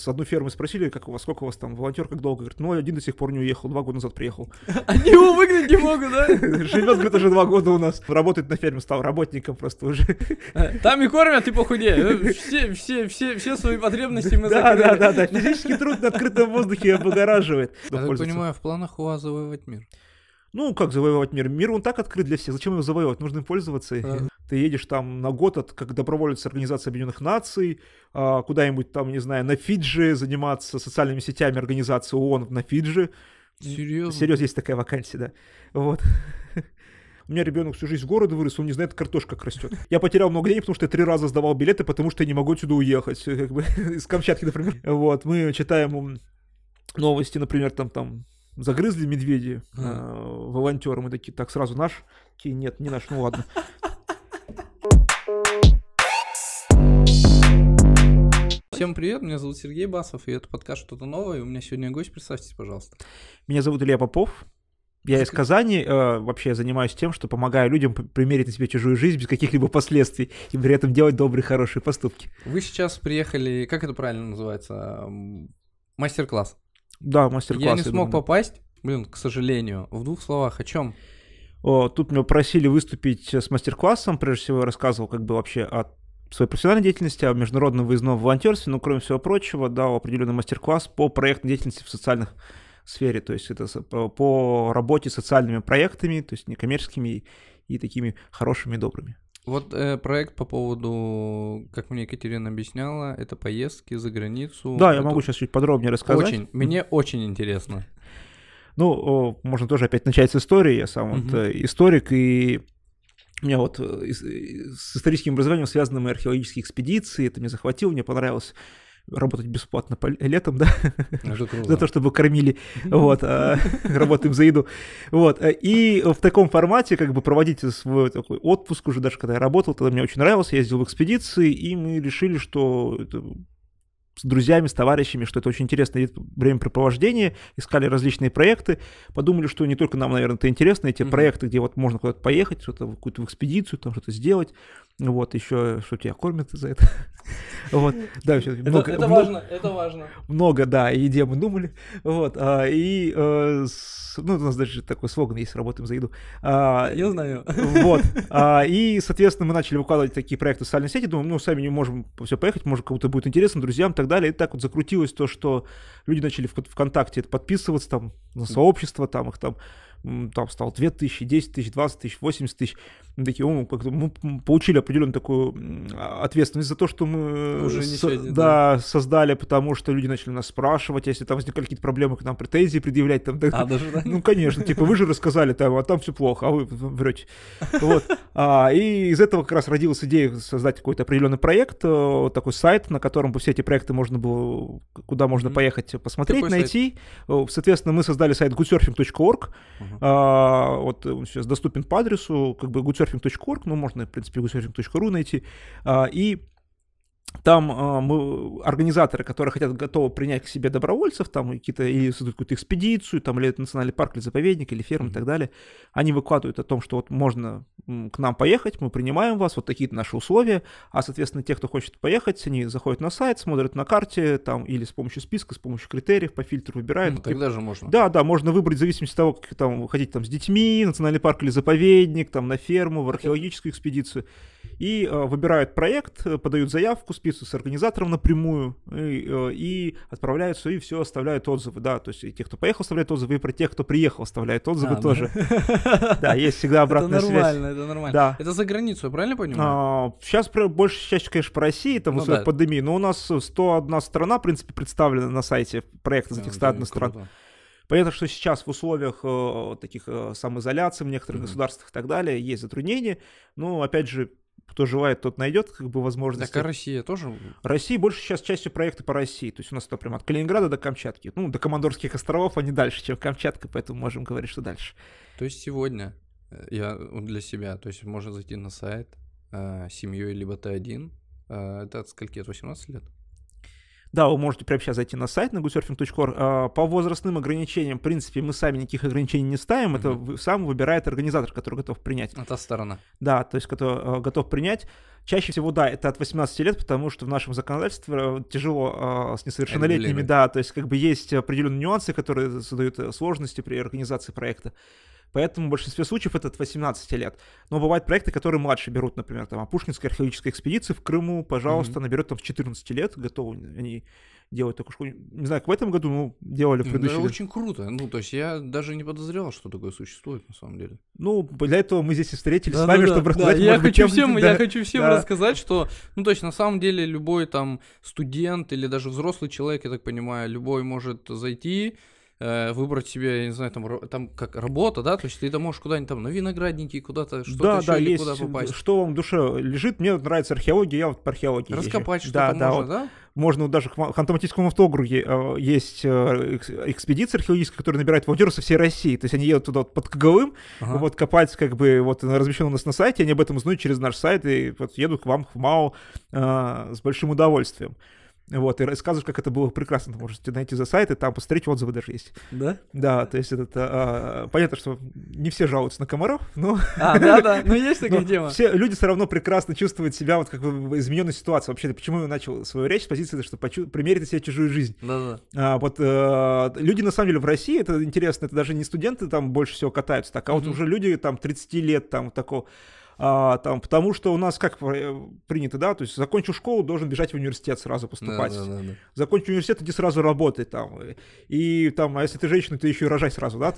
с одной фермы спросили, как у вас, сколько у вас там волонтер, как долго? Говорит, ну, один до сих пор не уехал, два года назад приехал. Они его выгнать не могут, да? Живет, говорит, уже два года у нас. Работает на ферме, стал работником просто уже. Э, там и кормят, и а похудеют. Э, все, все, все, все свои потребности мы Да, да, да, да. Физический труд на открытом воздухе облагораживает. Я понимаю, в планах у вас завоевать мир. Ну, как завоевать мир? Мир он так открыт для всех. Зачем его завоевывать? Нужно им пользоваться. А. Ты едешь там на год от, как доброволец Организации Объединенных Наций, а, куда-нибудь там, не знаю, на Фиджи заниматься социальными сетями Организации ООН на Фиджи. Серьезно? Серьезно, есть такая вакансия, да. Вот. У меня ребенок всю жизнь в городе вырос, он не знает, картошка как растет. Я потерял много денег, потому что я три раза сдавал билеты, потому что я не могу отсюда уехать. Как бы, из Камчатки, например. Вот, мы читаем новости, например, там, там загрызли медведи э, волонтеры. Мы такие, так, сразу наш? Такие, нет, не наш, ну ладно. Всем привет, меня зовут Сергей Басов, и это подкаст «Что-то новое». У меня сегодня гость, представьтесь, пожалуйста. Меня зовут Илья Попов, я из Казани, э, вообще я занимаюсь тем, что помогаю людям примерить на себе чужую жизнь без каких-либо последствий и при этом делать добрые, хорошие поступки. Вы сейчас приехали, как это правильно называется, мастер-класс? Да, мастер-класс. Я не я смог думаю. попасть, блин, к сожалению. В двух словах, о чем? О, тут меня просили выступить с мастер-классом, прежде всего я рассказывал как бы вообще о своей профессиональной деятельности, о международном выездном волонтерстве, но ну, кроме всего прочего, дал определенный мастер-класс по проектной деятельности в социальных сфере, то есть это по работе с социальными проектами, то есть некоммерческими и такими хорошими, добрыми. Вот э, проект по поводу, как мне Екатерина объясняла, это поездки за границу. Да, это... я могу сейчас чуть подробнее рассказать. Очень, мне очень интересно. Ну, можно тоже опять начать с истории. Я сам угу. вот э, историк, и у меня вот э, э, с историческим образованием связаны мои археологические экспедиции. Это мне захватило, мне понравилось работать бесплатно по летом, да, ну, за то, чтобы кормили, вот, а, работаем за еду, вот, э, и в таком формате как бы проводить свой такой отпуск уже даже, когда я работал, тогда мне очень нравилось, я ездил в экспедиции, и мы решили, что с друзьями, с товарищами, что это очень интересное времяпрепровождение, искали различные проекты, подумали, что не только нам, наверное, это интересно, эти проекты, где вот можно куда-то поехать, что-то какую-то экспедицию, там что-то сделать, вот, еще, что тебя кормят за это. Вот, да, все, много. Это важно, это важно. Много, да, и еде мы думали. Вот, а, и, э, ну, у нас даже такой слоган есть, работаем за еду. А, Я знаю. Вот, а, и, соответственно, мы начали выкладывать такие проекты в социальные сети, думаем, ну, сами не можем все поехать, может, кому-то будет интересно, друзьям и так далее. И так вот закрутилось то, что люди начали в ВКонтакте подписываться, там, на сообщество, там, их там там стал 2 10 тысяч, 20 тысяч, 80 тысяч. Мы такие, о, мы получили определенную такую ответственность за то, что мы э, Уже с, сегодня, да, да. создали, потому что люди начали нас спрашивать, а если там возникали какие-то проблемы, к нам претензии предъявлять. Там, а, да, даже, да? Ну, конечно, типа, вы же рассказали, там, а там все плохо, а вы врете. Вот. А, и из этого как раз родилась идея создать какой-то определенный проект, э, такой сайт, на котором бы все эти проекты можно было, куда можно mm-hmm. поехать э, посмотреть, Какой найти. Сайт? Соответственно, мы создали сайт goodsurfing.org, uh-huh. Uh-huh. А, вот он сейчас доступен по адресу, как бы goodsurfing.org, ну, можно, в принципе, goodsurfing.ru найти. А, и там э, мы, организаторы, которые хотят, готовы принять к себе добровольцев, там какие-то, или создают какую-то экспедицию, там, или это национальный парк, или заповедник, или ферма mm-hmm. и так далее, они выкладывают о том, что вот можно к нам поехать, мы принимаем вас, вот такие наши условия, а, соответственно, те, кто хочет поехать, они заходят на сайт, смотрят на карте, там, или с помощью списка, с помощью критериев по фильтру выбирают. Ну, тогда же можно. Да, да, можно выбрать в зависимости от того, как там, вы хотите там с детьми, национальный парк или заповедник, там, на ферму, в археологическую экспедицию и э, выбирают проект, э, подают заявку, список с организатором напрямую и, э, и отправляют все, и все, оставляют отзывы, да, то есть и те, кто поехал, оставляют отзывы, и про тех, кто приехал, оставляют а, отзывы а, тоже. Да, есть всегда обратная связь. Это нормально, это нормально. Это за границу, я правильно понимаю? Сейчас а, больше часть, конечно, по России, там, ну в пандемии, но у нас 101 страна, в принципе, представлена на сайте проекта из этих 101 стран. Понятно, что сейчас в условиях э, таких э, самоизоляции в некоторых mm-hmm. государствах и так далее есть затруднения, но опять же кто желает, тот найдет как бы возможности. Так а Россия тоже? Россия больше сейчас частью проекта по России. То есть у нас это прямо от Калининграда до Камчатки. Ну, до Командорских островов а не дальше, чем Камчатка, поэтому можем говорить, что дальше. То есть сегодня э, я э, для себя, то есть можно зайти на сайт э, семьей, либо ты один. Э, это от скольки? От 18 лет? Да, вы можете прямо сейчас зайти на сайт на goodsurfing.org. А, по возрастным ограничениям, в принципе, мы сами никаких ограничений не ставим. Mm-hmm. Это сам выбирает организатор, который готов принять. Это сторона. Да, то есть который а, готов принять. Чаще всего, да, это от 18 лет, потому что в нашем законодательстве э, тяжело э, с несовершеннолетними, да, то есть как бы есть определенные нюансы, которые создают э, сложности при организации проекта. Поэтому в большинстве случаев этот 18 лет. Но бывают проекты, которые младше берут, например, там, а Пушкинской археологической экспедиции в Крыму, пожалуйста, mm-hmm. наберет там в 14 лет, готовы они делать такую школу. Не знаю, в этом году, ну, делали в предыдущем. Это да, очень круто. Ну, то есть я даже не подозревал, что такое существует на самом деле. Ну, для этого мы здесь и встретились да, с вами, да, чтобы да, рассказать. Да, я, хочу быть, всем, да, я хочу всем да. рассказать, что, ну, то есть на самом деле любой там студент или даже взрослый человек, я так понимаю, любой может зайти, э, выбрать себе, я не знаю, там, там как работа, да, то есть ты это можешь куда-нибудь там на виноградники, куда-то что-то да, еще да, или есть, куда попасть. Что вам в душе лежит, мне нравится археология, я вот по археологии Раскопать что-то да, можно, да, вот. да? можно даже к Хантоматийскому автогруге э, есть э, экспедиция археологическая, которая набирает волонтеров со всей России. То есть они едут туда вот под коговым ага. вот копать, как бы, вот размещено у нас на сайте, они об этом знают через наш сайт и вот едут к вам в МАО э, с большим удовольствием. Вот, и рассказываешь, как это было прекрасно. Можете найти за сайты там посмотреть отзывы даже есть. Да? Да, то есть это... А, а, понятно, что не все жалуются на комаров, но... А, да-да, но есть такая тема. Все люди все равно прекрасно чувствуют себя вот как бы в измененной ситуации. Вообще, почему я начал свою речь с позиции, что почу... примерить себе себя чужую жизнь. Да-да. А, вот а, люди, на самом деле, в России, это интересно, это даже не студенты там больше всего катаются так, а вот уже люди там 30 лет там такого а, там, потому что у нас как э, принято, да, то есть закончил школу, должен бежать в университет сразу поступать. Да, да, да, да. Закончил университет, иди сразу работай там. И там, а если ты женщина, ты еще и рожай сразу, да?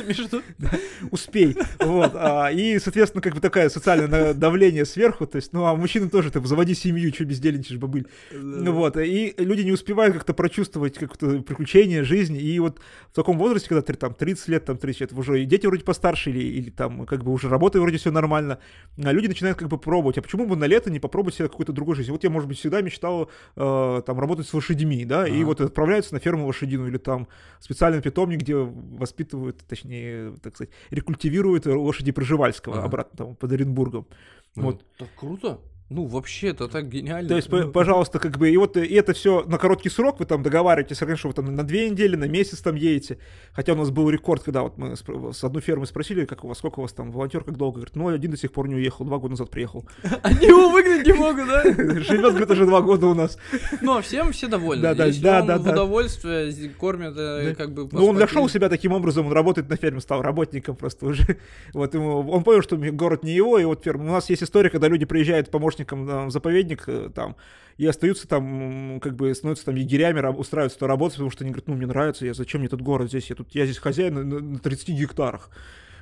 Успей. Вот. А, и, соответственно, как бы такая социальное давление сверху, то есть, ну, а мужчина тоже, ты заводи семью, что бездельничаешь, бабыль. ну Вот. И люди не успевают как-то прочувствовать как-то приключения, жизнь. И вот в таком возрасте, когда ты там 30 лет, там 30 лет, уже дети вроде постарше, или, или там как бы уже работа вроде все нормально, а, люди начинают как бы пробовать, а почему бы на лето не попробовать себе какой-то другой жизнь? Вот я, может быть, всегда мечтал э, там работать с лошадьми, да, а. и вот отправляются на ферму лошадину или там специальный питомник, где воспитывают, точнее, так сказать, рекультивируют лошади Пржевальского а. обратно там под Оренбургом. Ну, вот. Так круто. Ну, вообще это так гениально. То есть, ну. пожалуйста, как бы, и вот и это все на короткий срок, вы там договариваетесь, конечно, вы там на две недели, на месяц там едете. Хотя у нас был рекорд, когда вот мы с одной фермы спросили, как у вас, сколько у вас там, волонтер как долго? Говорит, ну, один до сих пор не уехал, два года назад приехал. Они его выгнать не могут, да? Живет, говорит, уже два года у нас. Ну а всем все довольны. Да, да, да, да. удовольствие кормят, э, как бы... Ну, он нашел себя таким образом, он работает на ферме, стал работником просто уже. Вот ему он понял, что город не его, и вот ферма. У нас есть история, когда люди приезжают помощник. ФСБшником там, э, заповедник э, там, и остаются там, как бы становятся там егерями, устраиваются туда работать, потому что они говорят, ну, мне нравится, я, зачем мне этот город здесь, я, тут, я здесь хозяин на, на 30 гектарах.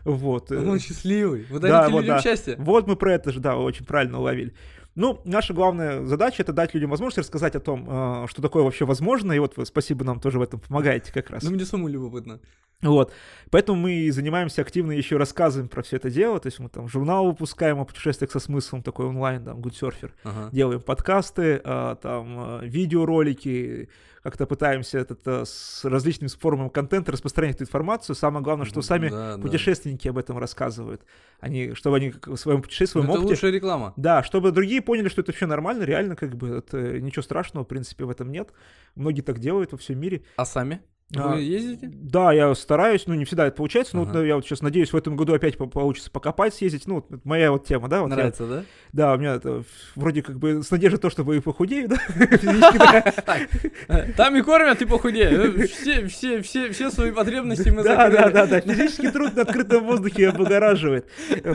Вот. Э, Он счастливый. Вы да, вот, да. счастье. Вот мы про это же, да, очень правильно уловили. Ну, наша главная задача — это дать людям возможность рассказать о том, э, что такое вообще возможно, и вот вы, спасибо, нам тоже в этом помогаете как раз. Ну, мне самому любопытно. Вот. Поэтому мы занимаемся активно еще рассказываем про все это дело. То есть мы там журнал выпускаем о путешествиях со смыслом, такой онлайн, там, Good Surfer. Ага. Делаем подкасты, а, там, э, видеоролики, как-то пытаемся этот, э, с различными формами контента распространять эту информацию. Самое главное, что сами да, путешественники да. об этом рассказывают. Они, чтобы они в своем путешествии, в опыте... Это лучшая реклама. Да, чтобы другие поняли, что это вообще нормально, реально, как бы, это э, ничего страшного, в принципе, в этом нет. Многие так делают во всем мире. А сами? Вы а, ездите? Да, я стараюсь, ну не всегда это получается, но вот, э, я вот сейчас надеюсь в этом году опять получится покопать, съездить, ну вот, моя вот тема, да? Вот Нравится, я, да? Да, у меня это, вроде как бы с надеждой то, чтобы и похудею, да? А, там и кормят, и похудею. Ну, все все, все, все свои потребности мы Да, да, да, да, физический труд на открытом воздухе облагораживает. Э,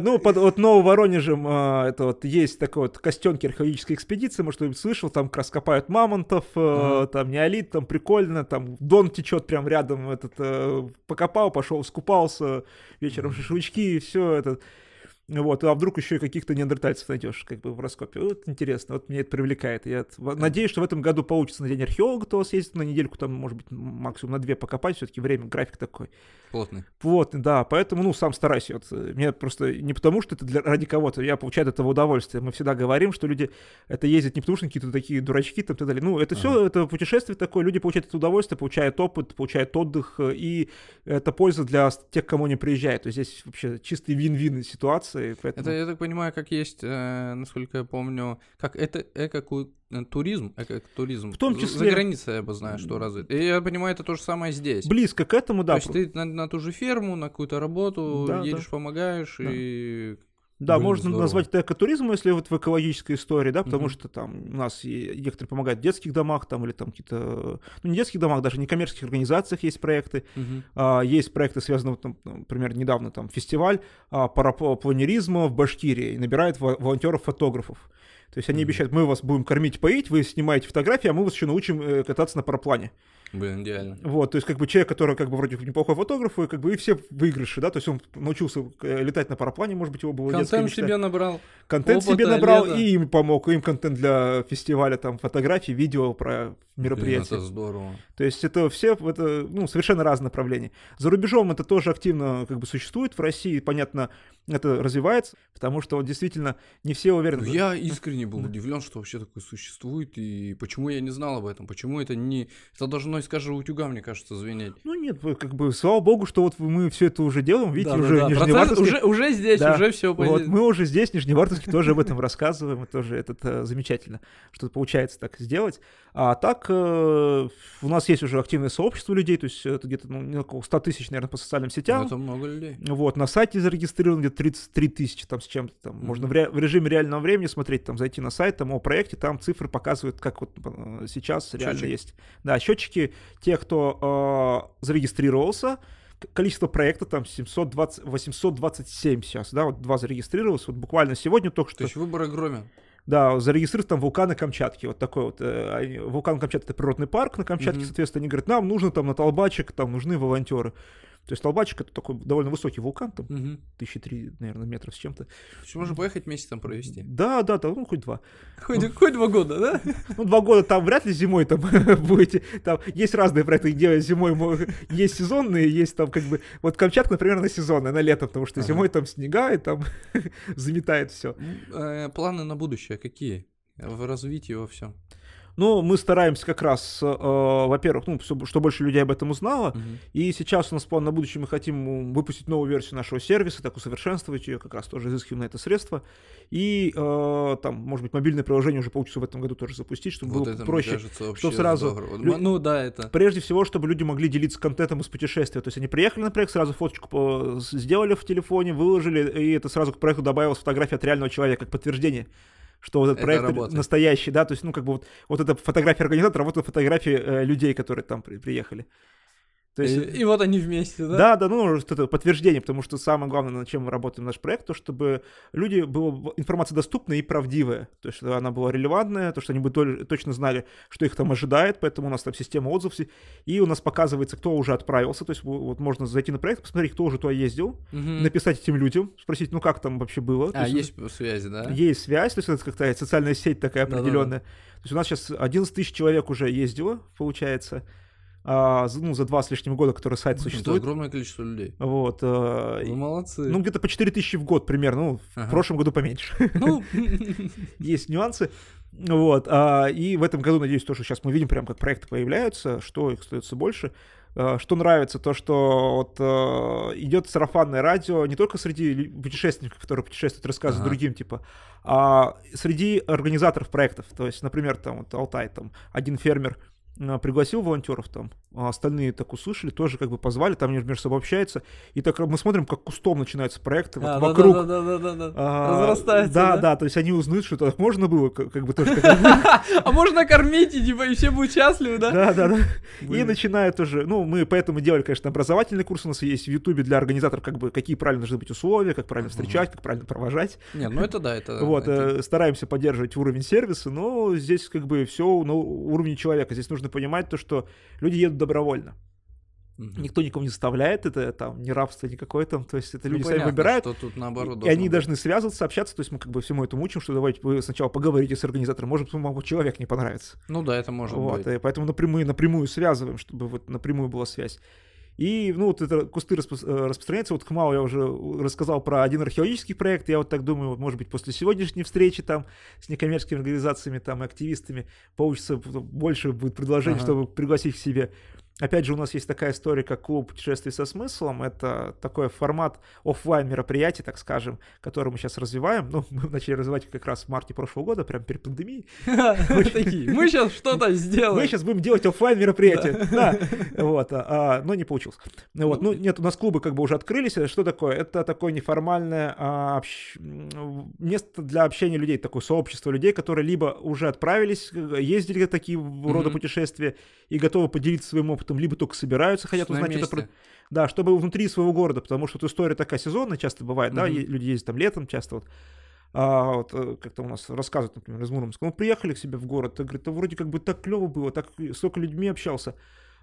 ну, вот нового Воронежем а, это вот есть такой вот костенки археологической экспедиции, может, кто-нибудь слышал, там раскопают мамонтов, э, там неолит, там прикольно, там Дон течет прям рядом, этот, э, покопал, пошел, скупался, вечером шашлычки, и все, этот, вот, а вдруг еще и каких-то неандертальцев найдешь, как бы в раскопе. Вот интересно, вот меня это привлекает. Я надеюсь, что в этом году получится на день археолога то съездить на недельку, там, может быть, максимум на две покопать, все-таки время, график такой. Плотный. Плотный, да, поэтому, ну, сам стараюсь. Вот, э, мне просто не потому, что это для, ради кого-то, я получаю от этого удовольствие. Мы всегда говорим, что люди это ездят не потому, что какие-то такие дурачки, там, так далее. Ну, это ага. все, это путешествие такое, люди получают это удовольствие, получают опыт, получают отдых, э, и это польза для тех, кому они приезжают. То есть здесь вообще чистый вин-вин ситуация, и поэтому... Это, я так понимаю, как есть, э, насколько я помню, как это эко-туризм, эко-туризм. В том числе... За границей я бы знаю, что развит. И я понимаю, это то же самое здесь. Близко к этому, да. То есть ты на, на ту же ферму, на какую-то работу да, едешь, да. помогаешь да. и да, Блин, можно здорово. назвать это экотуризмом, если вот в экологической истории, да, потому угу. что там у нас некоторые помогают в детских домах, там или там какие-то, ну не детских домах, даже не коммерческих организациях есть проекты, угу. а, есть проекты, связанные, вот, там, например, недавно там фестиваль а, парапланеризма в Башкирии, набирает волонтеров-фотографов. То есть они угу. обещают, мы вас будем кормить, поить, вы снимаете фотографии, а мы вас еще научим э, кататься на параплане. Блин, идеально. Вот, то есть как бы человек, который как бы вроде неплохой фотограф, и как бы и все выигрыши, да, то есть он научился э, летать на параплане, может быть, его было Контент себе набрал. Контент себе набрал лета. и им помог, им контент для фестиваля, там, фотографий, видео про мероприятие. Блин, это здорово. То есть это все, это, ну, совершенно разные направления. За рубежом это тоже активно как бы существует, в России, понятно, это развивается, потому что вот, действительно не все уверены. Я искренне был удивлен, что вообще такое существует, и почему я не знал об этом, почему это не... Это должно из каждого утюга, мне кажется, звенеть. Ну нет, как бы, слава богу, что вот мы все это уже делаем, видите, да, уже да, да. Нижневартовский... Уже, уже здесь, да. уже все Вот мы уже здесь, Нижневартовский, тоже об этом рассказываем, и тоже это э, замечательно, что получается так сделать. А так, э, у нас есть уже активное сообщество людей, то есть это где-то, ну, около 100 тысяч, наверное, по социальным сетям. Это много людей. Вот, на сайте зарегистрировано где-то 33 тысячи, там с чем-то, там можно в, ре- в режиме реального времени смотреть, там зайти на сайт, там о проекте, там цифры показывают, как вот э, сейчас реально есть. Да, счетчики категории тех, кто э, зарегистрировался, количество проекта там 720, 827 сейчас, да, вот два зарегистрировалось, вот буквально сегодня только что. То есть выбор огромен. Да, зарегистрировать там вулканы Камчатки, вот такой вот, э, вулкан Камчатки это природный парк на Камчатке, mm-hmm. соответственно, они говорят, нам нужно там на толбачек, там нужны волонтеры. То есть Толбачик это такой довольно высокий вулкан, там угу. тысячи три, наверное, метров с чем-то. Почему можно поехать месяц там провести. Да, да, там, ну, хоть два. Хоть, ну, хоть два года, да? Ну, два года там вряд ли зимой там будете. Там есть разные проекты, где зимой есть сезонные, есть там как бы... Вот Камчатка, например, на сезонная, на лето, потому что ага. зимой там снега и там заметает все. Э, планы на будущее какие? В развитии во всем. Но мы стараемся как раз, э, во-первых, ну, все, что больше людей об этом узнало. Угу. И сейчас у нас план на будущее, мы хотим выпустить новую версию нашего сервиса, так усовершенствовать ее, как раз тоже изыскиваем на это средство. И э, там, может быть, мобильное приложение уже получится в этом году тоже запустить, чтобы вот было проще. Кажется, что сразу... Лю... Ну да, это... Прежде всего, чтобы люди могли делиться контентом из путешествия. То есть они приехали на проект, сразу фоточку сделали в телефоне, выложили, и это сразу к проекту добавилась фотография от реального человека, как подтверждение что вот этот это проект работает. настоящий, да, то есть, ну, как бы вот, вот эта фотография организатора, а вот эта фотография э, людей, которые там при, приехали. То есть... и, и вот они вместе, да? Да, да, ну, это подтверждение, потому что самое главное, над чем мы работаем наш проект, то, чтобы люди, была информация доступная и правдивая, то есть, чтобы она была релевантная, то, что они бы точно знали, что их там ожидает, поэтому у нас там система отзывов, и у нас показывается, кто уже отправился, то есть, вот можно зайти на проект, посмотреть, кто уже туда ездил, угу. написать этим людям, спросить, ну, как там вообще было. А, есть, есть связи, да? Есть связь, то есть, это как-то социальная сеть такая определенная. Да-да-да. То есть, у нас сейчас 11 тысяч человек уже ездило, получается, а, ну, за два с лишним года, который сайт ну, существует. Это огромное количество людей. Вот. Э, Вы ну, молодцы. Ну, где-то по 4 тысячи в год примерно, ну, ага. в прошлом году поменьше. Ну. Есть нюансы. Вот. А, и в этом году, надеюсь, тоже сейчас мы видим прям, как проекты появляются, что их становится больше. Э, что нравится, то, что вот, э, идет сарафанное радио не только среди путешественников, которые путешествуют, рассказывают ага. другим, типа, а среди организаторов проектов. То есть, например, там вот Алтай, там один фермер а, пригласил волонтеров там, а остальные так услышали, тоже как бы позвали, там между собой общаются, и так мы смотрим, как кустом начинаются проекты а, вот да, вокруг. Да, да, да, да, да. А, Разрастается. Да, да, да, то есть они узнают, что так можно было, как, как бы тоже. А можно кормить, и типа, и все будут счастливы, да? Да, да, да. И начинают тоже ну, мы поэтому делали, конечно, образовательный курс, у нас есть в Ютубе для организаторов, как бы, какие правильно должны быть условия, как правильно встречать, как правильно провожать. нет ну это да, это... Вот, э, стараемся поддерживать уровень сервиса, но здесь как бы все на уровне человека, здесь нужно понимать то, что люди едут добровольно. Угу. Никто никому не заставляет, это там не рабство никакое там, то есть это ну, люди понятно, сами выбирают. Что тут наоборот и они быть. должны связываться, общаться, то есть мы как бы всему этому учим, что давайте вы сначала поговорите с организатором, может вам человек не понравится. Ну да, это может вот, быть. И поэтому напрямую, напрямую связываем, чтобы вот напрямую была связь. И, ну, вот это кусты распро э, распространяются. Вот Хмау я уже рассказал про один археологический проект. Я вот так думаю, вот, может быть, после сегодняшней встречи там с некоммерческими организациями, там, и активистами получится больше будет предложений, ага. чтобы пригласить к себе. Опять же, у нас есть такая история, как клуб путешествий со смыслом. Это такой формат офлайн мероприятий, так скажем, который мы сейчас развиваем. Ну, мы начали развивать как раз в марте прошлого года, прямо перед пандемией. мы сейчас что-то сделаем. Мы сейчас будем делать офлайн мероприятие. Да. Вот, а, а, но не получилось. Ну вот, ну, ну нет, у нас клубы как бы уже открылись. Что такое? Это такое неформальное а, место для общения людей, такое сообщество людей, которые либо уже отправились, э, ездили такие рода путешествия и готовы поделиться своим опытом проектом, либо только собираются, хотят на узнать что-то про... Да, чтобы внутри своего города, потому что вот история такая сезонная часто бывает, mm-hmm. да, люди ездят там летом часто вот. А, вот, э, как-то у нас рассказывают, например, из Муромска. Ну, приехали к себе в город, и, говорит, да вроде как бы так клево было, так столько людьми общался,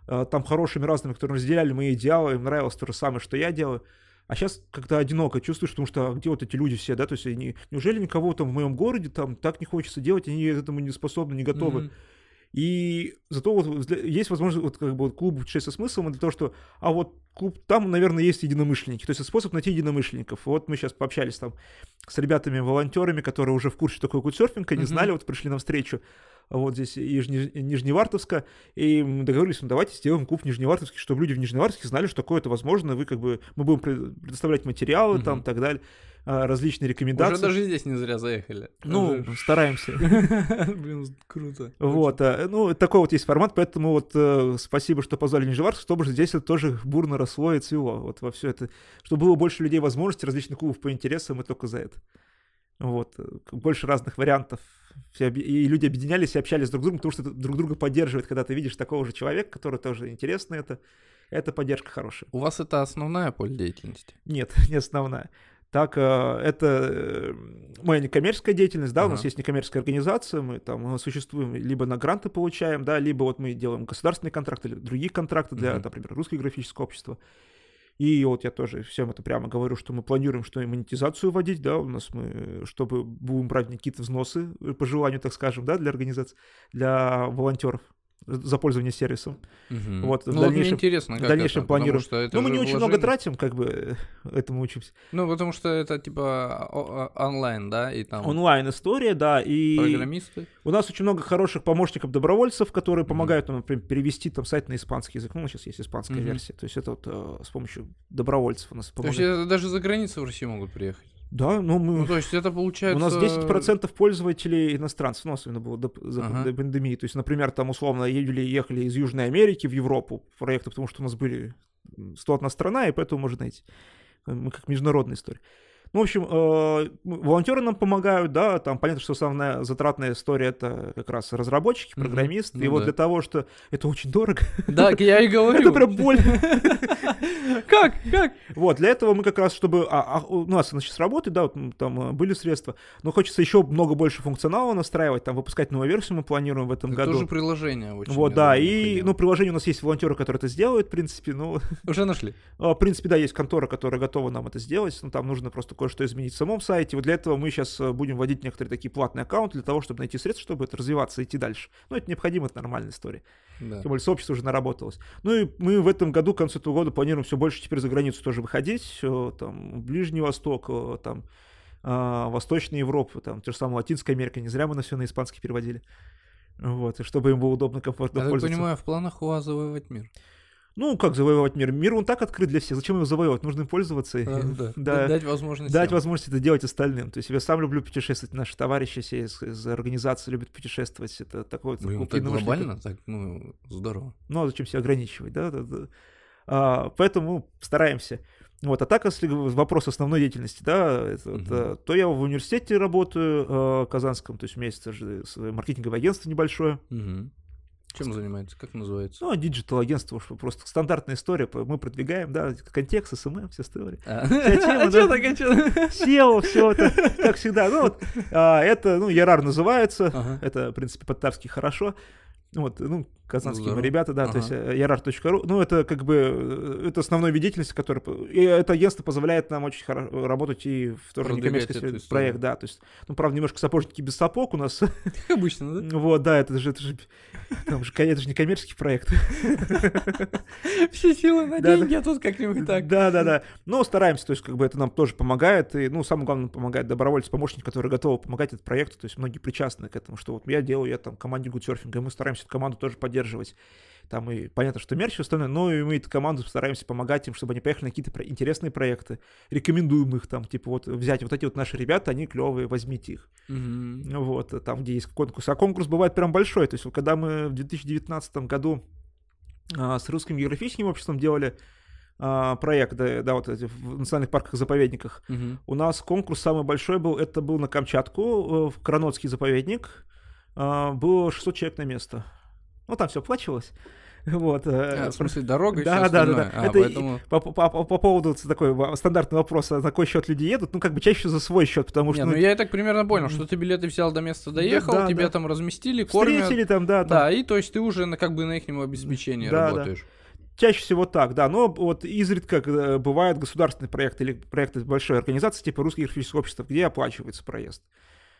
э, там хорошими разными, которые разделяли мои идеалы, им нравилось то же самое, что я делаю. А сейчас как-то одиноко чувствуешь, потому что а, где вот эти люди все, да, то есть они, неужели никого там в моем городе там так не хочется делать, они этому не способны, не готовы. Mm-hmm. И зато вот есть возможность, вот как бы вот клуб честь смыслом для того, что, а вот клуб, там, наверное, есть единомышленники. То есть это способ найти единомышленников. Вот мы сейчас пообщались там с ребятами-волонтерами, которые уже в курсе такой кудсерфинга, не mm-hmm. знали, вот пришли на встречу вот здесь из Нижневартовска, и мы договорились, ну давайте сделаем клуб Нижневартовский, чтобы люди в Нижневартовске знали, что такое это возможно, вы как бы, мы будем предоставлять материалы угу. там, так далее, а, различные рекомендации. Уже даже здесь не зря заехали. Ну, Уже... стараемся. Блин, круто. Вот, э, ну, такой вот есть формат, поэтому вот э, спасибо, что позвали Нижневартовск, чтобы здесь это тоже бурно росло и цвело, вот во все это, чтобы было больше людей возможностей, различных клубов по интересам, и только за это. Вот, э, больше разных вариантов все, и люди объединялись и общались друг с другом, потому что друг друга поддерживает, когда ты видишь такого же человека, который тоже интересный. это. Это поддержка хорошая. У вас это основная поле деятельности? Нет, не основная. Так, э, это э, моя некоммерческая деятельность, да, ага. у нас есть некоммерческая организация, мы там существуем, либо на гранты получаем, да, либо вот мы делаем государственные контракты или другие контракты для, угу. например, русского графического общества. И вот я тоже всем это прямо говорю, что мы планируем, что и монетизацию вводить, да, у нас мы, э, чтобы будем брать какие-то взносы э, по желанию, так скажем, да, для организации, для волонтеров за пользование сервисом. Угу. Вот, ну, в дальнейшем, мне интересно, как в дальнейшем это, планируем. Что это ну, мы не очень много тратим, как бы этому учимся. Ну, потому что это типа онлайн, да, и там. Онлайн история, да, и. Программисты. У нас очень много хороших помощников добровольцев, которые угу. помогают нам, например, перевести там сайт на испанский язык. Ну, сейчас есть испанская угу. версия. То есть это вот э, с помощью добровольцев у нас помогает. То есть это даже за границу в Россию могут приехать. Да, но ну, мы... Ну, то есть это получается... У нас 10% пользователей иностранцев, ну, особенно было до, за, ага. до пандемии. То есть, например, там, условно, ездили, ехали из Южной Америки в Европу проекты, потому что у нас были 100 одна страна, и поэтому можно найти. Мы как международная история. Ну, в общем, э, волонтеры нам помогают, да, там понятно, что основная затратная история это как раз разработчики, программисты, mm-hmm. ну, и да. вот для того, что это очень дорого. Да, я и говорю. Это прям боль. Как? Как? Вот, для этого мы как раз, чтобы... А, а, у нас, значит, с да, там э, были средства, но хочется еще много больше функционала настраивать, там выпускать новую версию мы планируем в этом году. тоже приложение очень. Вот, да, и, ну, приложение у нас есть волонтеры, которые это сделают, в принципе, ну... Уже нашли? А, в принципе, да, есть контора, которая готова нам это сделать, но ну, там нужно просто кое-что изменить в самом сайте. Вот для этого мы сейчас э, будем вводить некоторые такие платные аккаунты для того, чтобы найти средства, чтобы это развиваться, и идти дальше. Ну, это необходимо, это нормальная история. Да. Тем более сообщество уже наработалось. Ну и мы в этом году, к концу этого года, планируем все больше теперь за границу тоже выходить. Там, Ближний Восток, э, там, а, Восточная Европа, там, те же самые Латинская Америка. Не зря мы на все на испанский переводили. Вот, и чтобы им было удобно, комфортно Я пользоваться. Я понимаю, в планах у вас завоевать мир. Ну, как завоевать мир? Мир он так открыт для всех. Зачем его завоевывать? Нужно им пользоваться. А, да. да. Дать возможность. Дать всем. возможность это делать остальным. То есть я сам люблю путешествовать. Наши товарищи все из, из организации любят путешествовать. Это такое... Блин, ну так глобально? Так, ну, здорово. Ну, а зачем себя ограничивать, да? да, да. А, поэтому стараемся. Вот, а так, если вопрос основной деятельности, да, это, угу. uh то я в университете работаю э, казанском, то есть у меня есть маркетинговое агентство небольшое. Угу. Чем занимается? Как называется? Ну, диджитал агентство, просто стандартная история. Мы продвигаем, да, контекст, СММ, все истории. А, все SEO, все это, как всегда. Ну, вот, а, это, ну, Ярар называется. Это, в принципе, по-татарски хорошо. Вот, ну, казанские ну, Здорово. ребята, да, ага. то есть erar.ru, э, ну, это как бы, э, это основной вид деятельности, который, и это агентство позволяет нам очень хорошо э, работать и в тоже некоммерческой сфере, проект, да, то есть, ну, правда, немножко сапожники без сапог у нас. Обычно, да? Вот, да, это же, это же, там же, это же не коммерческий проект. Все силы на деньги, а тут как-нибудь так. Да, да, да, но стараемся, то есть, как бы, это нам тоже помогает, и, ну, самое главное, помогает добровольцы, помощники, которые готовы помогать этому проекту, то есть, многие причастны к этому, что вот я делаю, я там команде гудсерфинга, и мы стараемся эту команду тоже поддерживать поддерживать. Там и понятно, что мерч остальное, но и мы эту команду стараемся помогать им, чтобы они поехали на какие-то интересные проекты. Рекомендуем их там, типа вот взять вот эти вот наши ребята, они клевые, возьмите их. Mm-hmm. Вот, там, где есть конкурс. А конкурс бывает прям большой. То есть, вот, когда мы в 2019 году а, с русским географическим обществом делали а, проект, да, да, вот эти, в национальных парках-заповедниках. Uh-huh. У нас конкурс самый большой был, это был на Камчатку, э, в Кранотский заповедник. А, было 600 человек на место. Ну, там все оплачивалось. Вот, э, а, в смысле, дорога да, и да, да, да, да. А, это поэтому... по, по, по, по поводу такой стандартный вопрос, на какой счет люди едут, ну, как бы чаще за свой счет, потому что... Не, ну, ну, я и так примерно понял, что ты билеты взял до места, доехал, да, тебя да. там разместили, кормят. Встретили там, да. Там. Да, и то есть ты уже на, как бы на их обеспечении да, работаешь. Да. Чаще всего так, да. Но вот изредка э, бывают государственные проекты или проекты большой организации, типа Русских графических обществ, где оплачивается проезд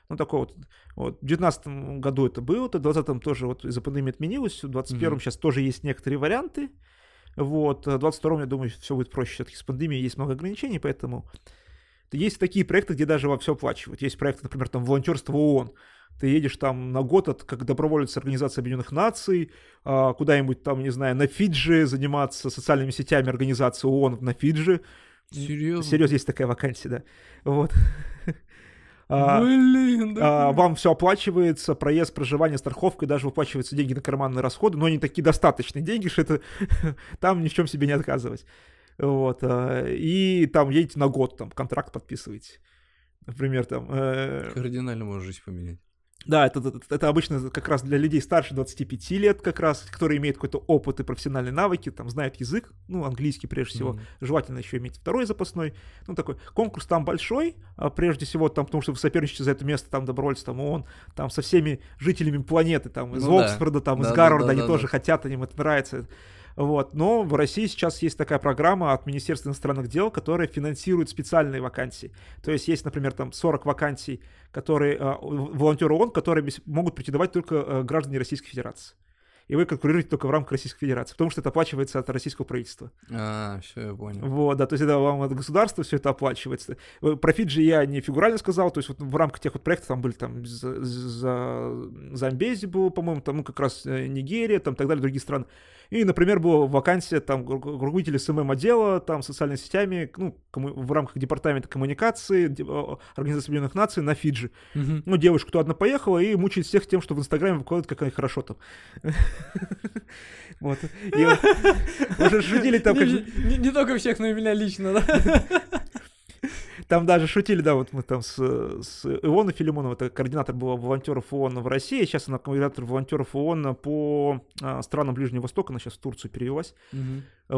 ну, такой вот, вот, в 19 году это было, в 20 тоже вот из-за пандемии отменилось, в 21 mm-hmm. сейчас тоже есть некоторые варианты, вот, а в 22 я думаю, все будет проще, все-таки с пандемией есть много ограничений, поэтому есть такие проекты, где даже во все оплачивают, есть проекты, например, там, волонтерство ООН, ты едешь там на год от, как доброволец Организации Объединенных Наций, а, куда-нибудь там, не знаю, на Фиджи заниматься социальными сетями организации ООН на Фиджи. Серьезно? Серьезно, есть такая вакансия, да. Вот. А, Блин, да. А, вам все оплачивается, проезд, проживание, страховка, и даже выплачиваются деньги на карманные расходы, но они такие достаточные деньги, что это там ни в чем себе не отказывать. Вот. А, и там едете на год, там контракт подписываете. Например, там... Э, Кардинально можешь жизнь поменять. Да, это, это, это обычно как раз для людей старше 25 лет, как раз, которые имеют какой-то опыт и профессиональные навыки, там знают язык, ну, английский прежде всего, mm-hmm. желательно еще иметь второй запасной. Ну, такой конкурс там большой, а прежде всего, там, потому что вы соперничаете за это место, там, добровольцы, там, ООН, там, со всеми жителями планеты, там, из ну, Оксфорда, да. там, из Гарварда, да, да, они да, тоже да. хотят, им это нравится. Вот. Но в России сейчас есть такая программа от Министерства иностранных дел, которая финансирует специальные вакансии. То есть есть, например, там 40 вакансий, которые а, волонтеры ООН, которые могут претендовать только а, граждане Российской Федерации и вы конкурируете только в рамках Российской Федерации, потому что это оплачивается от российского правительства. А, все, я понял. Вот, да, то есть это вам от государства все это оплачивается. Э, профит же я не фигурально сказал, то есть вот в рамках тех вот проектов там были там за, за Замбези был, по-моему, там ну, как раз э, Нигерия, там так далее, другие страны. И, например, была вакансия там руководителя СММ отдела, там социальными сетями, ну, в рамках департамента коммуникации Организации Объединенных Наций на Фиджи. Ну, девушка кто одна поехала и мучает всех тем, что в Инстаграме выкладывает, как они хорошо там. Вот. Уже шутили там. Не только всех, но и меня лично, да? Там даже шутили, да, вот мы там с, с Ионой Филимоновой, это координатор был волонтеров ООН в России, а сейчас она координатор волонтеров ООН по а, странам Ближнего Востока, она сейчас в Турцию перевелась, угу.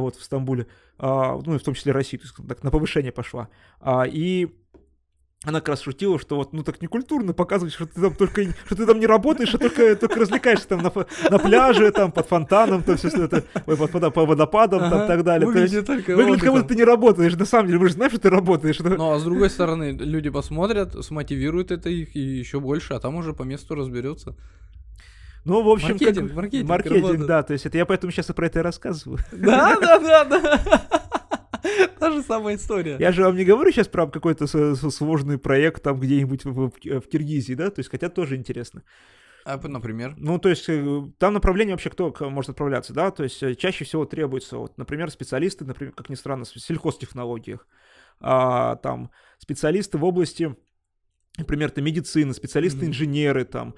вот, в Стамбуле, а, ну и в том числе Россию, так, на повышение пошла. И она как раз шутила, что вот, ну так не культурно показывать, что ты там только, что ты там не работаешь, а только, только развлекаешься там на, на пляже, там под фонтаном, то все это, ой, под, под, по водопадам, ага, там так далее. То есть, только выглядит, как будто ты не работаешь, на самом деле, мы же знаем, что ты работаешь. Ну а с другой стороны, люди посмотрят, смотивируют это их и еще больше, а там уже по месту разберется. Ну, в общем, маркетинг, как... маркетинг, маркетинг, да, то есть это я поэтому сейчас и про это и рассказываю. Да, да, да, да. Та же самая история. Я же вам не говорю сейчас про какой-то сложный проект там где-нибудь в Киргизии, да? То есть, хотя тоже интересно. А, например? Ну, то есть, э, там направление вообще кто может отправляться, да? То есть, э, чаще всего требуется, вот, например, специалисты, например, как ни странно, в сельхозтехнологиях, а, там, специалисты в области например, там медицина, специалисты-инженеры, там,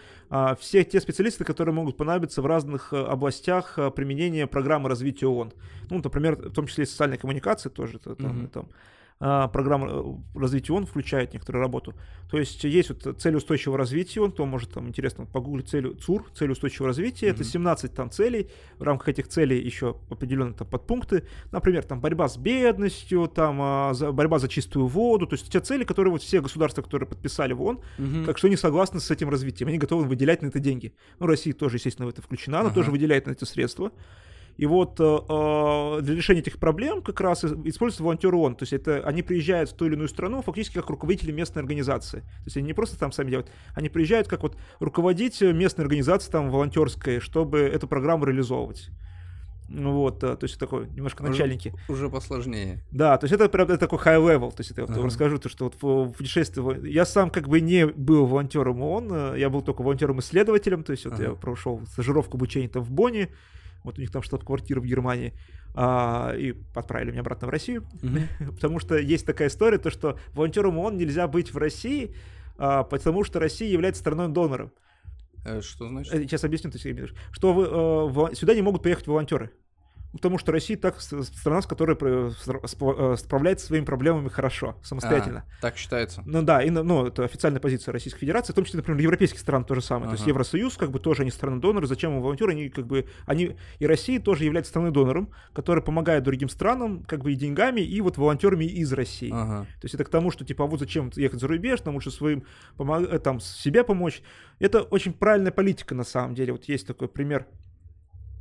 все те специалисты, которые могут понадобиться в разных э, областях э, применения программы развития ООН. Ну, например, в том числе и социальной коммуникации тоже. Там, mm-hmm. там. А, Программа э, развития ООН включает некоторую работу. То есть есть вот цель устойчивого развития, ООН, кто может там интересно погуглить цель ЦУР, цель устойчивого развития, mm-hmm. это 17 там целей, в рамках этих целей еще определенные там подпункты, например, там борьба с бедностью, там а, борьба за чистую воду, то есть те цели, которые вот все государства, которые подписали в ООН, mm-hmm. так что они согласны с этим развитием, они готовы выделять на это деньги. Ну, Россия тоже, естественно, в это включена, она uh-huh. тоже выделяет на эти средства. И вот э, э, для решения этих проблем как раз используется волонтер ООН. То есть это они приезжают в ту или иную страну фактически как руководители местной организации. То есть они не просто там сами делают, они приезжают как вот руководить местной организацией там волонтерской, чтобы эту программу реализовывать. Ну вот, э, то есть такой немножко начальники. Уже, уже посложнее. Да, то есть это прям это такой high level. То есть это, uh-huh. расскажу то, что вот в, в Я сам как бы не был волонтером ООН, э, я был только волонтером-исследователем, то есть uh-huh. я прошел стажировку обучения там в Бонне, вот у них там штаб-квартира в Германии, а, и отправили меня обратно в Россию, mm-hmm. потому что есть такая история, то что волонтером ООН нельзя быть в России, а, потому что Россия является страной-донором. Э, что значит? Э, сейчас объясню, ты Что вы, э, сюда не могут поехать волонтеры потому что Россия так страна, с которой э, справляется своими проблемами хорошо, самостоятельно. А, так считается. Ну да, и, ну, это официальная позиция Российской Федерации, в том числе, например, европейских стран то же самое. Ага. То есть Евросоюз, как бы, тоже они страны-доноры, зачем им волонтеры, они как бы, они, и Россия тоже является страной-донором, которая помогает другим странам, как бы, и деньгами, и вот волонтерами из России. Ага. То есть это к тому, что, типа, а вот зачем ехать за рубеж, там лучше своим, помог... Э, там, себе помочь. Это очень правильная политика, на самом деле. Вот есть такой пример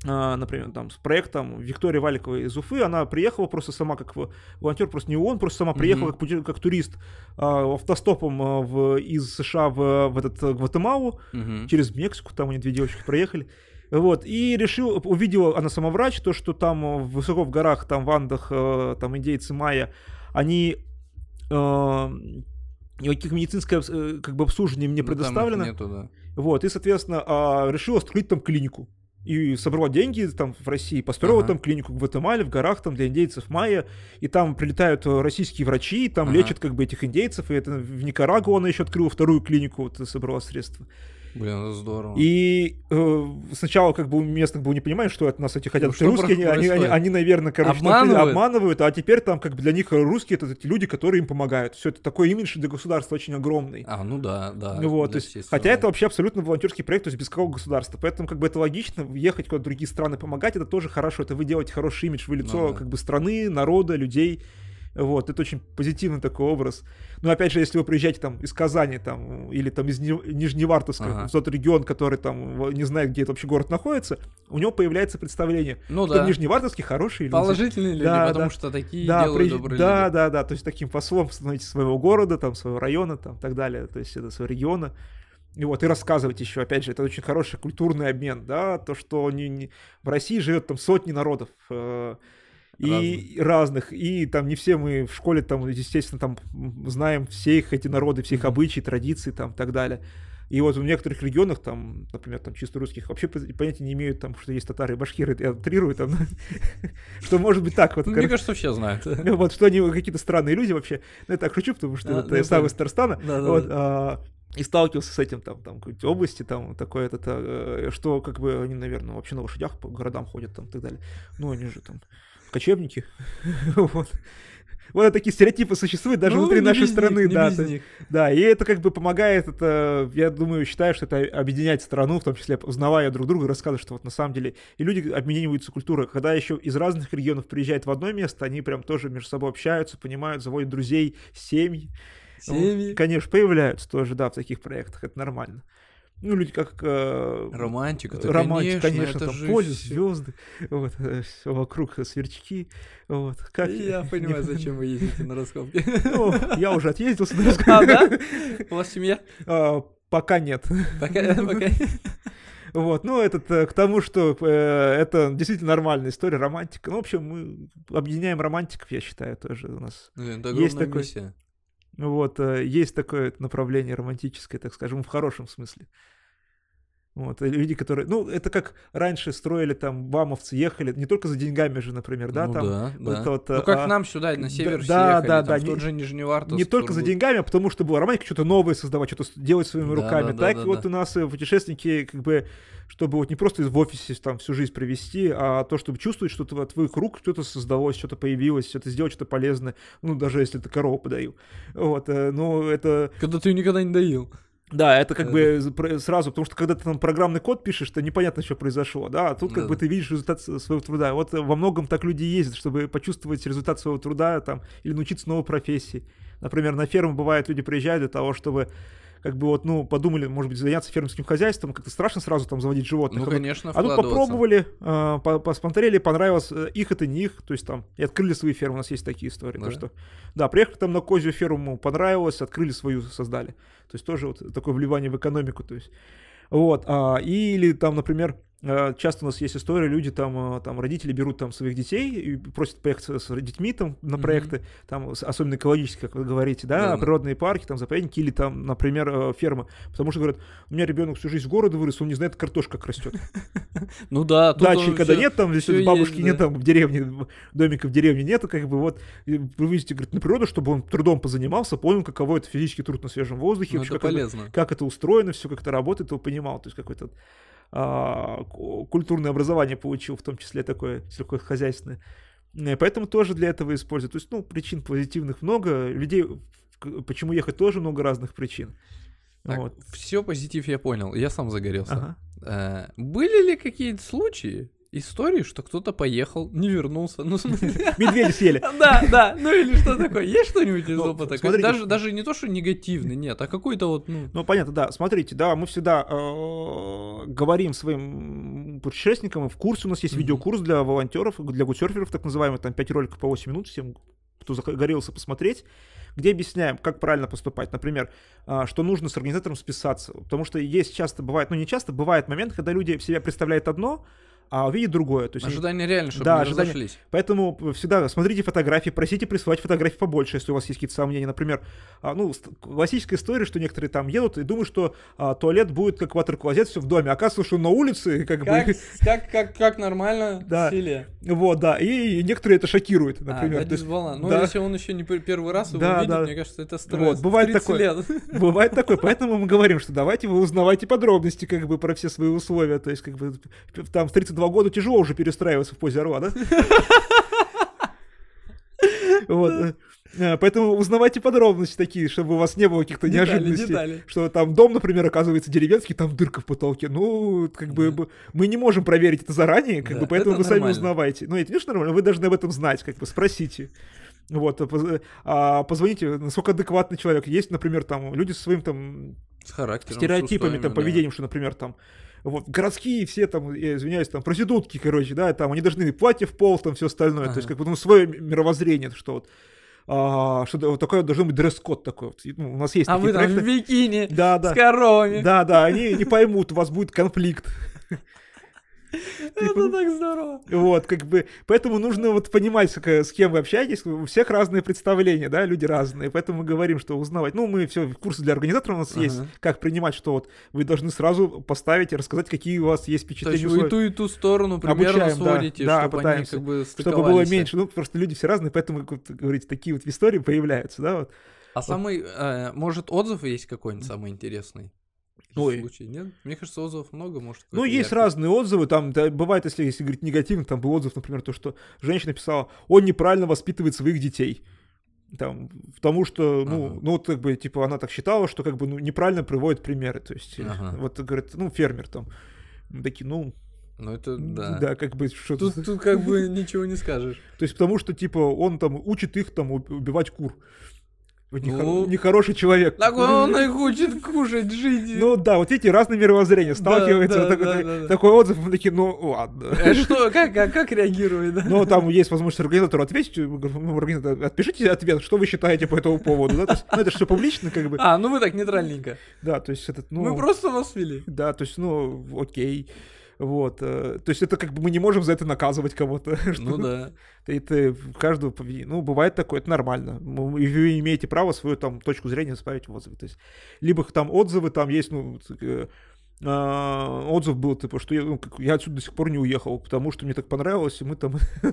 а, например, там, с проектом Виктории Валиковой из Уфы, она приехала просто сама как волонтер, просто не он, просто сама приехала mm-hmm. как, как турист а, автостопом а, в, из США в, в этот э, Гватемалу, mm-hmm. через Мексику, там они две девочки проехали, вот, и решил, увидела она сама врач, то, что там э, высоко в горах, там в Андах, э, там индейцы майя, они никаких медицинское как бы обслуживание мне ну, предоставлено. Нету, да. Вот, и, соответственно, решила открыть там клинику и собрала деньги там в России, построила ага. там клинику в Гватемале, в горах там для индейцев майя, и там прилетают э, российские врачи, и там ага. лечат как бы этих индейцев, и это в Никарагуа она еще открыла вторую клинику, вот собрала средства. Блин, это здорово. И э, сначала как бы местных был не понимаем, что от нас эти хотят. Ну, что русские, они, они, они, они, наверное, короче, обманывают. Там, обманывают, а теперь там как бы для них русские это эти люди, которые им помогают. Все это такой имидж для государства очень огромный. А, ну да, да. Ну вот, то есть, хотя это вообще абсолютно волонтерский проект, то есть без какого государства. Поэтому как бы это логично, ехать куда-то в другие страны помогать, это тоже хорошо. Это вы делаете хороший имидж, вы лицо ну, да. как бы страны, народа, людей. Вот, это очень позитивный такой образ. Но ну, опять же, если вы приезжаете там из Казани там, или там из Нижневартовска, ага. в тот регион, который там не знает, где это вообще город находится, у него появляется представление, ну, что да. Нижневартовске хорошие люди. Положительные люди, да, потому да. что такие да, делают при... добрые да, люди. Да, да, да, то есть таким послом становитесь своего города, там, своего района, там, так далее, то есть это своего региона. И вот, и рассказывать еще, опять же, это очень хороший культурный обмен, да, то, что не, не... в России живет там сотни народов, э, и разных. И там не все мы в школе, там, естественно, там знаем все их эти народы, все их обычаи, традиции там и так далее. И вот в некоторых регионах, там, например, там чисто русских, вообще понятия не имеют, там, что есть татары и башкиры, я утрирую, там, что может быть так вот. Ну, мне кажется, все знают. Вот, что они какие-то странные люди вообще. Ну, я так шучу, потому что я сам из Татарстана а, и сталкивался с этим там, там какой-то области, там такое это, э, что как бы они, наверное, вообще на лошадях по городам ходят там и так далее. Ну, они же там кочевники. вот. Вот такие стереотипы существуют даже ну, внутри нашей страны, них, да. То, них. Да, и это как бы помогает, это, я думаю, считаю, что это объединяет страну, в том числе узнавая друг друга, рассказывая, что вот на самом деле и люди обмениваются культурой. Когда еще из разных регионов приезжают в одно место, они прям тоже между собой общаются, понимают, заводят друзей, семьи. Ну, семьи. Ну, конечно, появляются тоже, да, в таких проектах, это нормально ну, люди как... Э, романтика, это, романтика, конечно, конечно это там поле, звезды, вот, э, все вокруг э, сверчки, вот. Как... Я понимаю, зачем вы ездите на раскопки. Ну, я уже отъездился на раскопки. А, да? У вас семья? А, пока нет. Пока, нет. вот, ну, этот, э, к тому, что это действительно нормальная история, романтика. Ну, в общем, мы объединяем романтиков, я считаю, тоже у нас. есть такой... Вот, э, есть такое направление романтическое, так скажем, в хорошем смысле. Вот, э, люди, которые, ну, это как раньше строили там, бамовцы ехали, не только за деньгами же, например, да, ну, там. Да, вот, да. Вот, ну, как а, нам сюда, на север да, все ехали, да, там, да, тот не, же Нижневартовск. Не только за деньгами, а потому что было романтика что-то новое создавать, что-то делать своими да, руками. Да, так да, да, вот да. у нас э, путешественники, как бы, чтобы вот не просто в офисе там всю жизнь провести, а то, чтобы чувствовать, что то от твоих рук что-то создалось, что-то появилось, что-то сделать, что-то полезное, ну, даже если ты корову подоил. Вот, э, Но это... Когда ты ее никогда не доил. Да, это как э, бы сразу, потому что когда ты там программный код пишешь, то непонятно, что произошло, да, а тут как да. бы ты видишь результат своего труда. Вот во многом так люди ездят, чтобы почувствовать результат своего труда там или научиться новой профессии. Например, на ферму бывает люди приезжают для того, чтобы как бы вот, ну, подумали, может быть, заняться фермерским хозяйством, как-то страшно сразу там заводить животных. Ну, а конечно, А тут попробовали, а, посмотрели, понравилось э, их, это не их, то есть там, и открыли свои фермы, у нас есть такие истории, да. то что, да, приехали там на козью ферму, понравилось, открыли свою, создали, то есть тоже вот такое вливание в экономику, то есть, вот, а, или там, например, Э, часто у нас есть история, люди там, э, там родители берут там своих детей и просят поехать с, детьми там на проекты, mm-hmm. там особенно экологические, как вы говорите, да, yeah. природные парки, там заповедники или там, например, э, ферма, потому что говорят, у меня ребенок всю жизнь в городе вырос, он не знает картошка как растет. Ну да, дачи когда нет, там здесь бабушки нет, там в деревне домика в деревне нет, как бы вот вывести говорит на природу, чтобы он трудом позанимался, понял, каково это физический труд на свежем воздухе, ну, как это устроено, все как это работает, то понимал, то есть какой-то а, культурное образование получил, в том числе такое сельскохозяйственное. Э, поэтому тоже для этого используют. То есть, ну, причин позитивных много, людей, почему ехать, тоже много разных причин. Так, вот. Все позитив я понял, я сам загорелся. Ага. А, были ли какие-то случаи, истории, что кто-то поехал, не вернулся. Ну, Медведь съели. Да, да. Ну или что такое? Есть что-нибудь из ну, опыта? Даже, даже не то, что негативный, нет, а какой-то вот... Ну... ну, понятно, да. Смотрите, да, мы всегда э, говорим своим путешественникам, в курсе у нас есть видеокурс для волонтеров, для гусерферов, так называемый, там 5 роликов по 8 минут, всем кто загорелся посмотреть, где объясняем, как правильно поступать. Например, э, что нужно с организатором списаться. Потому что есть часто бывает, ну не часто, бывает момент, когда люди в себя представляют одно, а увидит другое. То есть, ожидания они... реально, чтобы да, не ожидания. разошлись. Поэтому всегда смотрите фотографии, просите присылать фотографии побольше, если у вас есть какие-то сомнения. Например, а, ну, классическая история, что некоторые там едут и думают, что а, туалет будет как ватер-клозет, все в доме. Оказывается, что на улице как, как бы... Как, как, как нормально да. в селе. Вот, да. И некоторые это шокируют, а, например. А, да, есть, Ну, да. если он еще не первый раз его да, видит, да. мне кажется, это стресс. Вот, бывает такое. Лет. Бывает такое. Поэтому мы говорим, что давайте вы узнавайте подробности как бы про все свои условия. То есть как бы там в 32 два года тяжело уже перестраиваться в позе орла, да? Вот. Э, э, поэтому узнавайте подробности такие, чтобы у вас не было каких-то неожиданностей. Детали. Что там дом, например, оказывается деревенский, там дырка в потолке. Ну, как бы мы не можем проверить это заранее, как да, бы, поэтому вы нормально. сами узнавайте. Ну, это видишь, нормально, вы должны об этом знать, как бы спросите. Вот, э, а позвоните, насколько адекватный человек. Есть, например, там люди со своим там с характером, стереотипами, с устоями, там, поведением, да. что, например, там вот, городские все там, я извиняюсь, там, проститутки, короче, да, там, они должны платье в пол, там, все остальное, ага. то есть, как бы, ну, свое мировоззрение, что вот, а, что вот такое должен быть дресс-код такой. Вот, ну, у нас есть а такие вы проекты. в бикини да, да, с коровами. Да, да, они не поймут, у вас будет конфликт. Типа, Это так здорово. Вот, как бы, поэтому нужно вот понимать, с кем вы общаетесь, у всех разные представления, да, люди разные, поэтому мы говорим, что узнавать, ну, мы все, курсы для организаторов у нас есть, как принимать, что вот вы должны сразу поставить и рассказать, какие у вас есть впечатления. То есть и ту, и ту сторону примерно сводите, Да, пытаемся. как бы Чтобы было меньше, ну, просто люди все разные, поэтому, как говорите, такие вот истории появляются, да, вот. А самый, э, может, отзыв есть какой-нибудь самый интересный? Ой. случай нет? Мне кажется, отзывов много, может. Ну, есть яркий. разные отзывы, там да, бывает, если, если говорить негативно, там был отзыв, например, то, что женщина писала, он неправильно воспитывает своих детей. Там, потому что, ну, ага. ну, как бы, типа, она так считала, что, как бы, ну, неправильно приводит примеры, то есть, э, ага. вот, говорит, ну, фермер там, такие, ну, ну, это да. Да, как бы что тут, тут как бы ничего не скажешь. То есть, потому что, типа, он там учит их там убивать кур. Ну, нехороший человек. Так он и хочет кушать, жить. Ну да, вот видите, разные мировоззрения сталкиваются. Да, да, такой, да, да, такой отзыв, мы такие, ну ладно. Э, что, как, как, как реагирует? Ну там есть возможность организатору ответить, э, «Ну, организатор, отпишите ответ, что вы считаете по этому поводу. Да? есть, ну это же все публично как бы. А, ну вы так нейтральненько. Да, то есть этот, ну... Мы просто вас вели. Да, то есть, ну, окей. Вот. Э, то есть это как бы мы не можем за это наказывать кого-то. Ну да. Это каждого Ну, бывает такое, это нормально. Ну, и вы имеете право свою там точку зрения исправить в отзыве. То есть либо там отзывы, там есть, ну, э, а, отзыв был, типа, что я, ну, я отсюда до сих пор не уехал, потому что мне так понравилось, и мы там...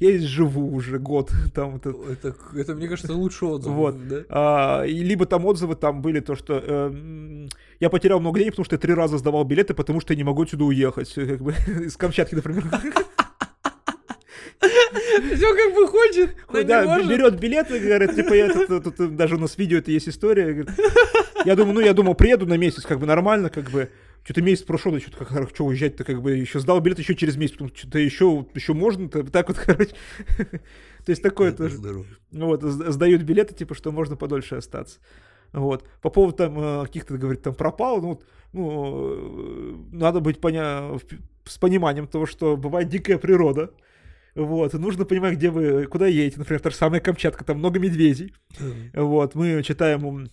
я здесь живу уже год. Там, это... Это, это, мне кажется, лучший отзыв. Вот. Да? А, и либо там отзывы там были, то, что... Э, я потерял много денег, потому что я три раза сдавал билеты, потому что я не могу отсюда уехать. Как бы, из Камчатки, например. Все как бы хочет, но Да, берет билеты, говорит, типа, я тут, даже у нас видео это есть история. Я думаю, ну, я думал, приеду на месяц, как бы нормально, как бы. Что-то месяц прошел, да что-то как хочу уезжать-то как бы еще сдал билет еще через месяц, потом что-то еще, еще можно, -то, так вот, короче. То есть такое тоже. Вот, сдают билеты, типа, что можно подольше остаться. Вот. По поводу там э, каких-то, говорит, там пропал, ну, ну э, надо быть поня... с пониманием того, что бывает дикая природа, вот, и нужно понимать, где вы, куда едете. Например, та же самая Камчатка, там много медведей. Mm-hmm. Вот, мы читаем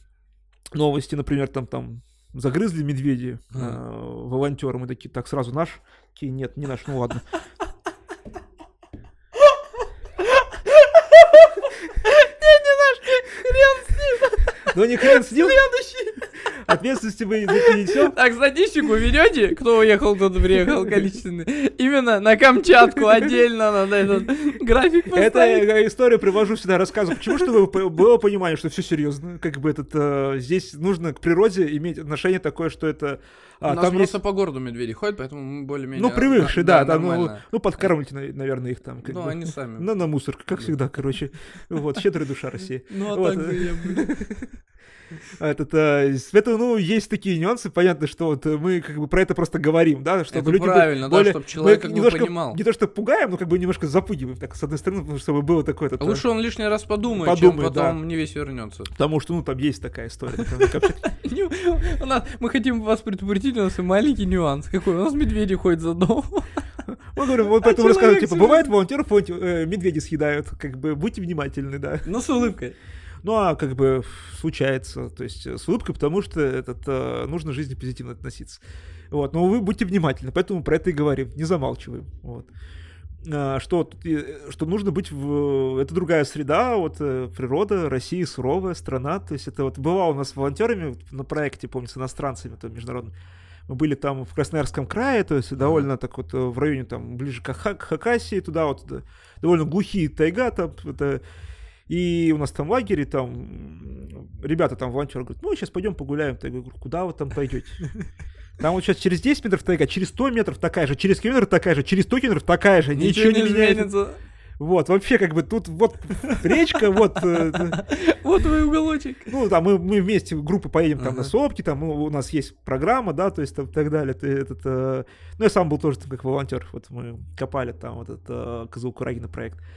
новости, например, там, там загрызли медведи mm-hmm. э, волонтеры, мы такие, так, сразу наш, такие, нет, не наш, ну ладно. Ну, не хрен с ним. Следующий. Ответственности мы не несем. Так, статистику ведете, кто уехал, тот приехал количественный. Именно на Камчатку отдельно надо этот график поставить. Эту историю привожу сюда, рассказываю. Почему? Чтобы было понимание, что все серьезно. Как бы этот... Э, здесь нужно к природе иметь отношение такое, что это... А, У нас там просто есть... по городу медведи ходят, поэтому мы более-менее... Ну, привыкшие, да, да, да ну, ну, подкармливать, наверное, их там. Как ну, бы. они сами. Ну, на мусорку, как всегда, короче. Вот, щедрая душа России. Ну, а так я, а, этот, а, поэтому, ну, есть такие нюансы, понятно, что вот мы как бы про это просто говорим, да, чтобы это люди правильно, были, да, чтобы человек как немножко, бы понимал. Не то, что пугаем, но как бы немножко запугиваем, так, с одной стороны, чтобы было такое... Это, Лучше он лишний раз подумает, подумает чем потом да. не весь вернется. Потому что, ну, там есть такая история. Мы хотим вас предупредить, у нас и маленький нюанс какой. У нас медведи ходят за дом. Мы говорим, вот а поэтому рассказывают, типа, бывает волонтеров э, медведи съедают, как бы, будьте внимательны, да. Ну, с улыбкой. Ну а как бы случается, то есть э, с улыбкой, потому что этот, э, нужно к жизни позитивно относиться. Вот, но вы будьте внимательны, поэтому про это и говорим, не замалчиваем. Вот а, что, э, что нужно быть в... Это другая среда, вот природа, Россия суровая страна, то есть это вот бывало у нас волонтерами на проекте, помню, с иностранцами, то международным, мы были там в Красноярском крае, то есть довольно так вот в районе там ближе к, Хак, к Хакасии, туда вот туда, довольно глухие тайга, там это и у нас там лагере, там ребята там волонтеры говорят, ну сейчас пойдем погуляем. Я говорю, куда вы там пойдете? Там вот сейчас через 10 метров тайга, через 100 метров такая же, через километр такая же, через 100 километров такая же, ничего, ничего не, не меняется. меняется. Вот, вообще, как бы тут вот речка, вот... Э, вот твой уголочек. Ну, там мы, мы вместе, группа поедем там на сопки, там у нас есть программа, да, то есть там так далее. Этот, э, ну, я сам был тоже там как волонтер, вот мы копали там вот этот э, Козыл Курагина проект. проект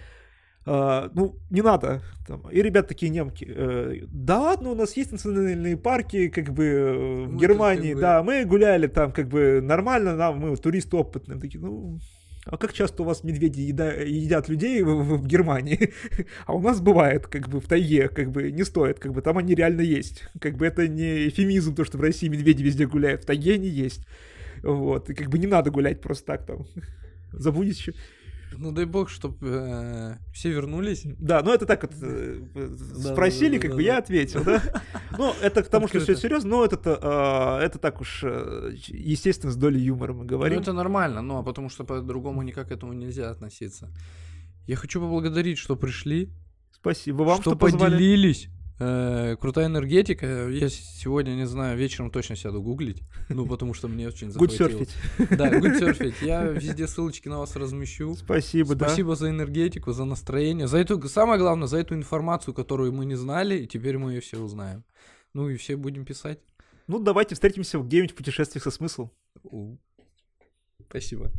э, ну, не надо. Там. И ребят такие немки, э, да ладно, у нас есть национальные парки, как бы, э, в мы Германии, да, мы гуляли там, как бы, нормально, нам, мы туристы опытные, такие, ну, а как часто у вас медведи еда, едят людей в, в, в Германии? А у нас бывает, как бы в тайге, как бы не стоит, как бы там они реально есть. Как бы это не эфемизм, то, что в России медведи везде гуляют, в тайге они есть. Вот, и как бы не надо гулять просто так там. Забудешь. Ну дай бог, чтобы э, все вернулись. Да, ну это так вот э, спросили, как бы я ответил, да. Ну это к тому, что все серьезно, но это а, это так уж э, естественно с долей юмора мы говорим. Ну это нормально, но а потому что по-другому никак к этому нельзя относиться. Я хочу поблагодарить, что пришли. Спасибо вам, что, что поделились. Э, крутая энергетика. Я сегодня, не знаю, вечером точно сяду гуглить. Ну, потому что мне очень захватило. Да, гудсерфить. Я везде ссылочки на вас размещу. Спасибо, Спасибо да. Спасибо за энергетику, за настроение. За эту, самое главное, за эту информацию, которую мы не знали, и теперь мы ее все узнаем. Ну и все будем писать. Ну, давайте встретимся в где-нибудь путешествиях со смыслом. Спасибо.